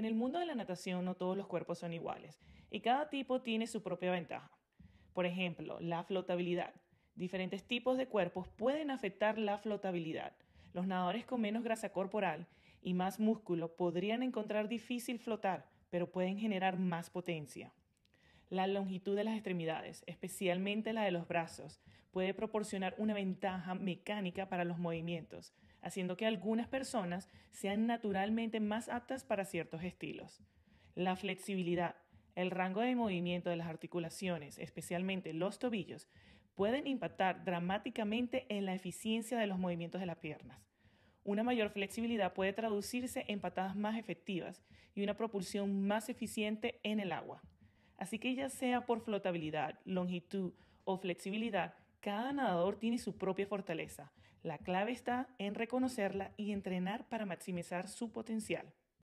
En el mundo de la natación no todos los cuerpos son iguales y cada tipo tiene su propia ventaja. Por ejemplo, la flotabilidad. Diferentes tipos de cuerpos pueden afectar la flotabilidad. Los nadadores con menos grasa corporal y más músculo podrían encontrar difícil flotar, pero pueden generar más potencia. La longitud de las extremidades, especialmente la de los brazos, puede proporcionar una ventaja mecánica para los movimientos, haciendo que algunas personas sean naturalmente más aptas para ciertos estilos. La flexibilidad, el rango de movimiento de las articulaciones, especialmente los tobillos, pueden impactar dramáticamente en la eficiencia de los movimientos de las piernas. Una mayor flexibilidad puede traducirse en patadas más efectivas y una propulsión más eficiente en el agua. Así que ya sea por flotabilidad, longitud o flexibilidad, cada nadador tiene su propia fortaleza. La clave está en reconocerla y entrenar para maximizar su potencial.